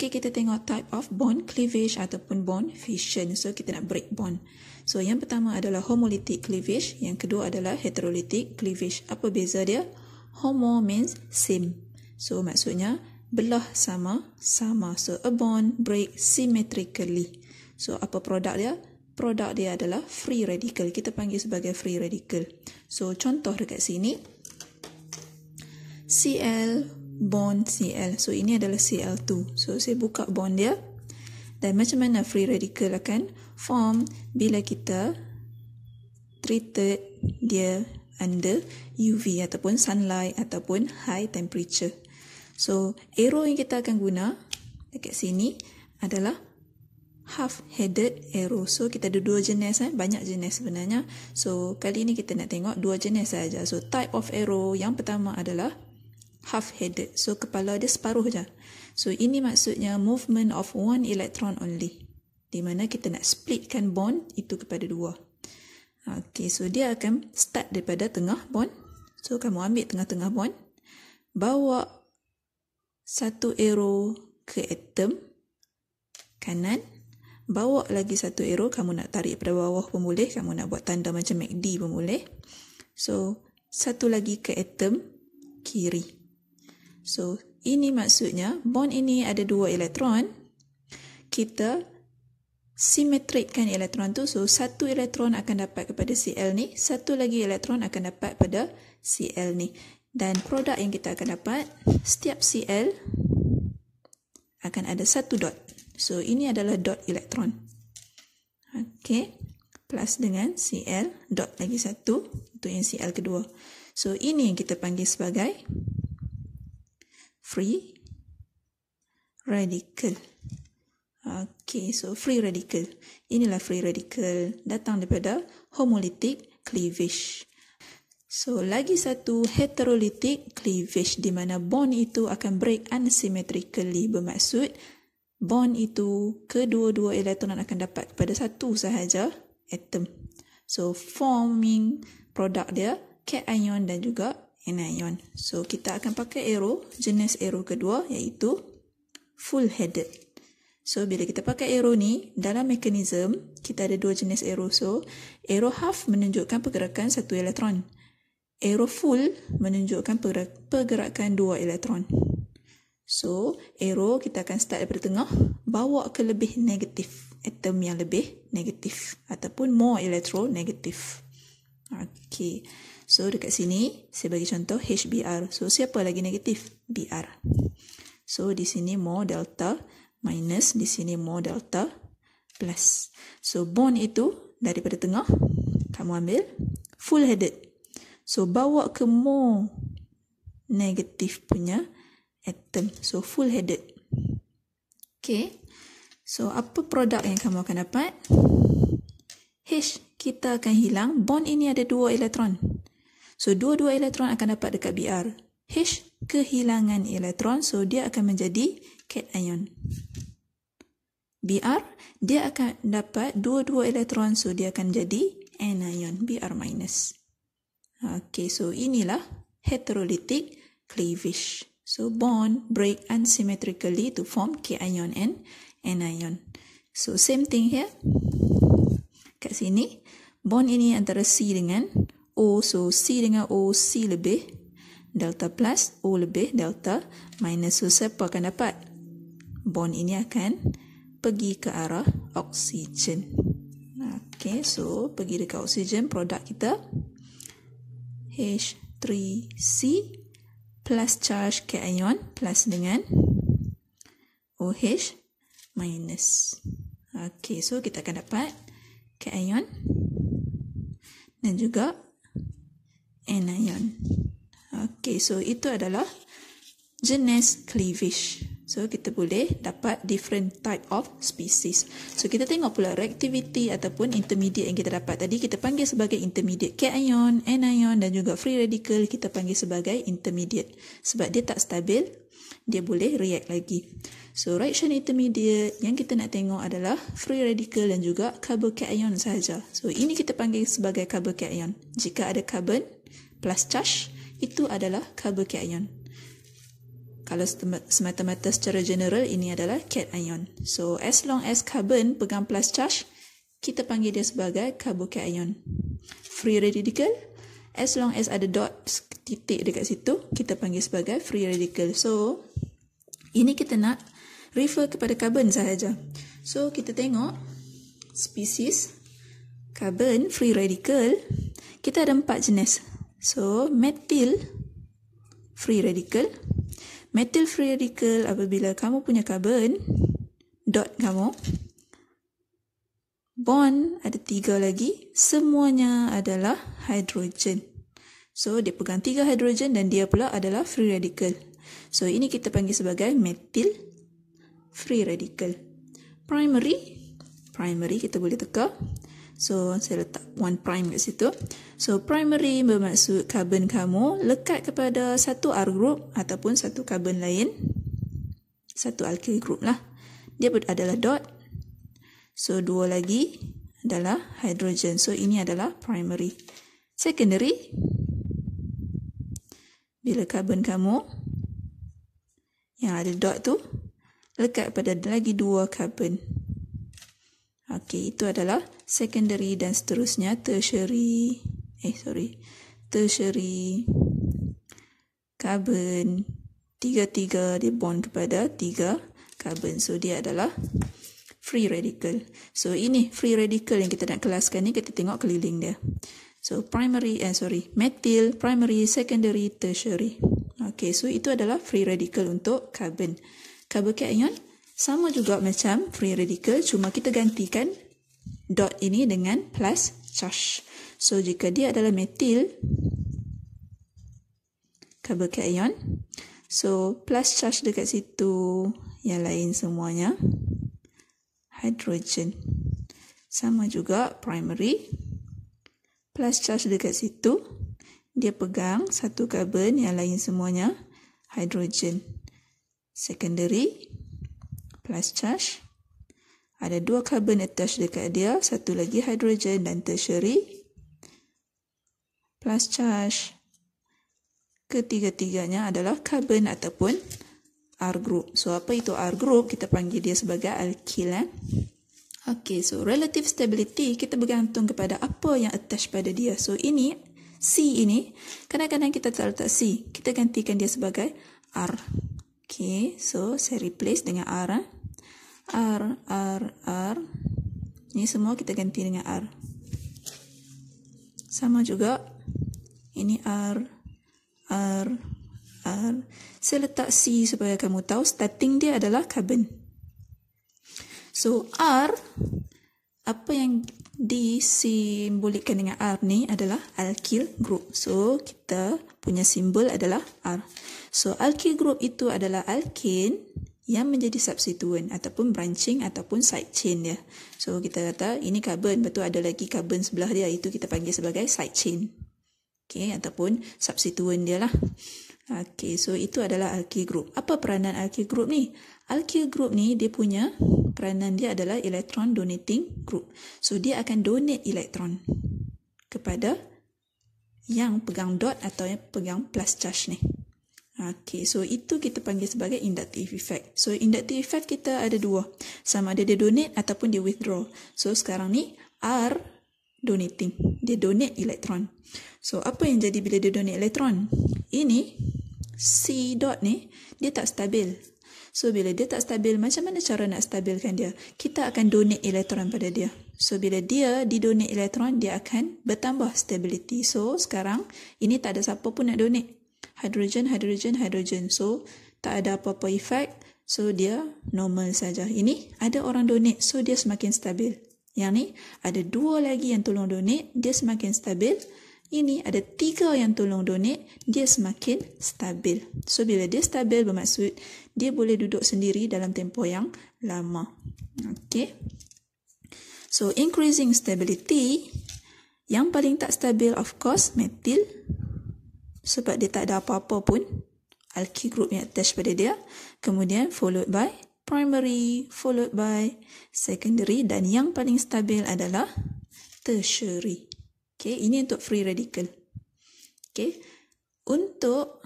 Okay, kita tengok type of bond cleavage ataupun bond fission. So, kita nak break bond. So, yang pertama adalah homolytic cleavage. Yang kedua adalah heterolytic cleavage. Apa beza dia? Homo means same. So, maksudnya belah sama, sama. So, a bond break symmetrically. So, apa produk dia? Produk dia adalah free radical. Kita panggil sebagai free radical. So, contoh dekat sini. Cl bond Cl. So ini adalah Cl2. So saya buka bond dia. Dan macam mana free radical akan form bila kita treated dia under UV ataupun sunlight ataupun high temperature. So arrow yang kita akan guna dekat sini adalah half-headed arrow. So kita ada dua jenis eh, banyak jenis sebenarnya. So kali ni kita nak tengok dua jenis saja. So type of arrow yang pertama adalah half-headed. So, kepala dia separuh je. So, ini maksudnya movement of one electron only. Di mana kita nak splitkan bond itu kepada dua. Okay, so dia akan start daripada tengah bond. So, kamu ambil tengah-tengah bond. Bawa satu arrow ke atom kanan. Bawa lagi satu arrow. Kamu nak tarik pada bawah pun boleh. Kamu nak buat tanda macam MACD pun boleh. So, satu lagi ke atom kiri. So, ini maksudnya bond ini ada dua elektron. Kita simetrikkan elektron tu. So, satu elektron akan dapat kepada Cl ni. Satu lagi elektron akan dapat pada Cl ni. Dan produk yang kita akan dapat, setiap Cl akan ada satu dot. So, ini adalah dot elektron. Okay. Plus dengan Cl, dot lagi satu. Itu yang Cl kedua. So, ini yang kita panggil sebagai free radical. Okay, so free radical. Inilah free radical datang daripada homolytic cleavage. So, lagi satu heterolytic cleavage di mana bond itu akan break unsymmetrically bermaksud bond itu kedua-dua elektron akan dapat kepada satu sahaja atom. So, forming produk dia cation dan juga anion. So kita akan pakai arrow, jenis arrow kedua iaitu full headed. So bila kita pakai arrow ni, dalam mekanisme kita ada dua jenis arrow. So arrow half menunjukkan pergerakan satu elektron. Arrow full menunjukkan pergerakan dua elektron. So arrow kita akan start daripada tengah, bawa ke lebih negatif. Atom yang lebih negatif ataupun more electronegative. Okay. So dekat sini saya bagi contoh HBR. So siapa lagi negatif? BR. So di sini Mo delta minus di sini Mo delta plus. So bond itu daripada tengah kamu ambil full headed. So bawa ke Mo negatif punya atom. So full headed. Okay. So apa produk yang kamu akan dapat? H kita akan hilang bond ini ada dua elektron. So dua-dua elektron akan dapat dekat Br. H kehilangan elektron so dia akan menjadi cation. Br dia akan dapat dua-dua elektron so dia akan jadi anion Br minus. Okay so inilah heterolytic cleavage. So bond break unsymmetrically to form cation and anion. So same thing here kat sini bond ini antara C dengan O so C dengan O C lebih delta plus O lebih delta minus so siapa akan dapat bond ini akan pergi ke arah oksigen Okay, so pergi dekat oksigen produk kita H3C plus charge ke ion plus dengan OH minus. Okay, so kita akan dapat kaion dan juga anion. Okey, so itu adalah jenis cleavage. So kita boleh dapat different type of species. So kita tengok pula reactivity ataupun intermediate yang kita dapat tadi kita panggil sebagai intermediate cation, anion dan juga free radical kita panggil sebagai intermediate sebab dia tak stabil dia boleh react lagi. So reaction intermediate yang kita nak tengok adalah free radical dan juga carbon cation saja. So ini kita panggil sebagai carbon cation. Jika ada carbon plus charge itu adalah carbon cation kalau semata-mata secara general ini adalah cation. So as long as carbon pegang plus charge, kita panggil dia sebagai carbocation. Free radical, as long as ada dot titik dekat situ, kita panggil sebagai free radical. So ini kita nak refer kepada carbon sahaja. So kita tengok species carbon free radical, kita ada empat jenis. So methyl free radical, metal free radical apabila kamu punya carbon dot kamu bond ada tiga lagi semuanya adalah hidrogen so dia pegang tiga hidrogen dan dia pula adalah free radical so ini kita panggil sebagai metal free radical primary primary kita boleh teka So saya letak one prime kat situ. So primary bermaksud carbon kamu lekat kepada satu R group ataupun satu carbon lain. Satu alkyl group lah. Dia adalah dot. So dua lagi adalah hydrogen. So ini adalah primary. Secondary bila carbon kamu yang ada dot tu lekat pada lagi dua carbon. Okey, itu adalah secondary dan seterusnya tertiary. Eh, sorry. Tertiary carbon. Tiga-tiga dia bond kepada tiga carbon. So, dia adalah free radical. So, ini free radical yang kita nak kelaskan ni kita tengok keliling dia. So, primary, eh sorry, methyl, primary, secondary, tertiary. Okay, so itu adalah free radical untuk carbon. Carbocation sama juga macam free radical, cuma kita gantikan dot ini dengan plus charge. So, jika dia adalah metil, carbon cation, so plus charge dekat situ, yang lain semuanya, hydrogen. Sama juga primary, plus charge dekat situ, dia pegang satu carbon, yang lain semuanya, hydrogen. Secondary, Plus charge, Ada dua karbon attach dekat dia, satu lagi hidrogen dan tertiary. Plus charge. Ketiga-tiganya adalah karbon ataupun R group. So, apa itu R group? Kita panggil dia sebagai alkyl. Eh? Okay, so relative stability kita bergantung kepada apa yang attach pada dia. So, ini C ini, kadang-kadang kita tak letak C. Kita gantikan dia sebagai R. Okay, so saya replace dengan R. Eh? R, R, R. Ini semua kita ganti dengan R. Sama juga. Ini R, R, R. Saya letak C supaya kamu tahu starting dia adalah carbon. So, R, apa yang disimbolikan dengan R ni adalah alkyl group. So, kita punya simbol adalah R. So, alkyl group itu adalah alkene yang menjadi substituent ataupun branching ataupun side chain dia. So kita kata ini carbon, betul ada lagi carbon sebelah dia itu kita panggil sebagai side chain. Okay, ataupun substituent dia lah. Okay, so itu adalah alkyl group. Apa peranan alkyl group ni? Alkyl group ni dia punya peranan dia adalah electron donating group. So dia akan donate elektron kepada yang pegang dot atau yang pegang plus charge ni. Okay, so itu kita panggil sebagai inductive effect. So inductive effect kita ada dua, sama ada dia donate ataupun dia withdraw. So sekarang ni R donating, dia donate elektron. So apa yang jadi bila dia donate elektron? Ini C dot ni dia tak stabil. So bila dia tak stabil, macam mana cara nak stabilkan dia? Kita akan donate elektron pada dia. So bila dia didonate elektron, dia akan bertambah stability. So sekarang ini tak ada siapa pun nak donate hydrogen, hydrogen, hydrogen. So, tak ada apa-apa effect. So, dia normal saja. Ini ada orang donate. So, dia semakin stabil. Yang ni ada dua lagi yang tolong donate. Dia semakin stabil. Ini ada tiga yang tolong donate. Dia semakin stabil. So, bila dia stabil bermaksud dia boleh duduk sendiri dalam tempoh yang lama. Okay. So, increasing stability. Yang paling tak stabil, of course, methyl sebab dia tak ada apa-apa pun alkyl group yang attach pada dia kemudian followed by primary followed by secondary dan yang paling stabil adalah tertiary okay ini untuk free radical okay untuk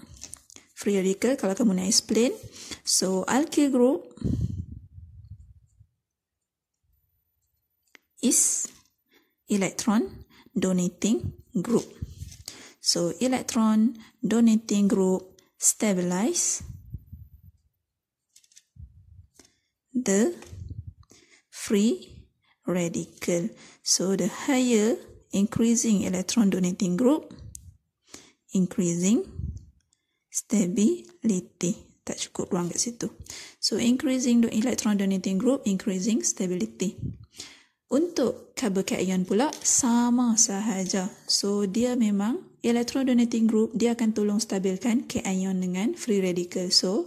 free radical kalau kamu nak explain so alkyl group is electron donating group So electron donating group stabilize the free radical. So the higher increasing electron donating group increasing stability. Tak cukup ruang kat situ. So increasing the electron donating group increasing stability. Untuk carbocation pula sama sahaja. So dia memang donating group dia akan tolong stabilkan k dengan free radical. So,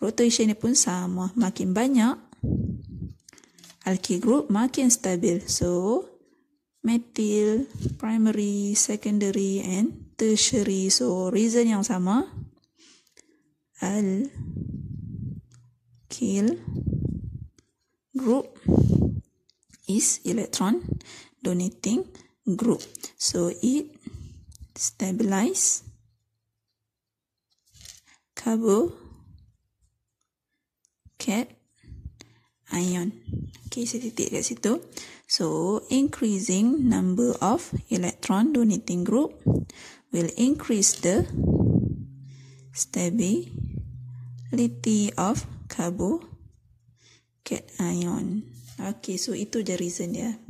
rotation dia pun sama. Makin banyak, alky group makin stabil. So, methyl, primary, secondary and tertiary. So, reason yang sama. Alkyl group is electron donating group. So, it stabilize, carbo, cat, ion. Okay, saya titik kat situ. So, increasing number of electron donating group will increase the stability of carbo cation. Okay, so itu je reason dia.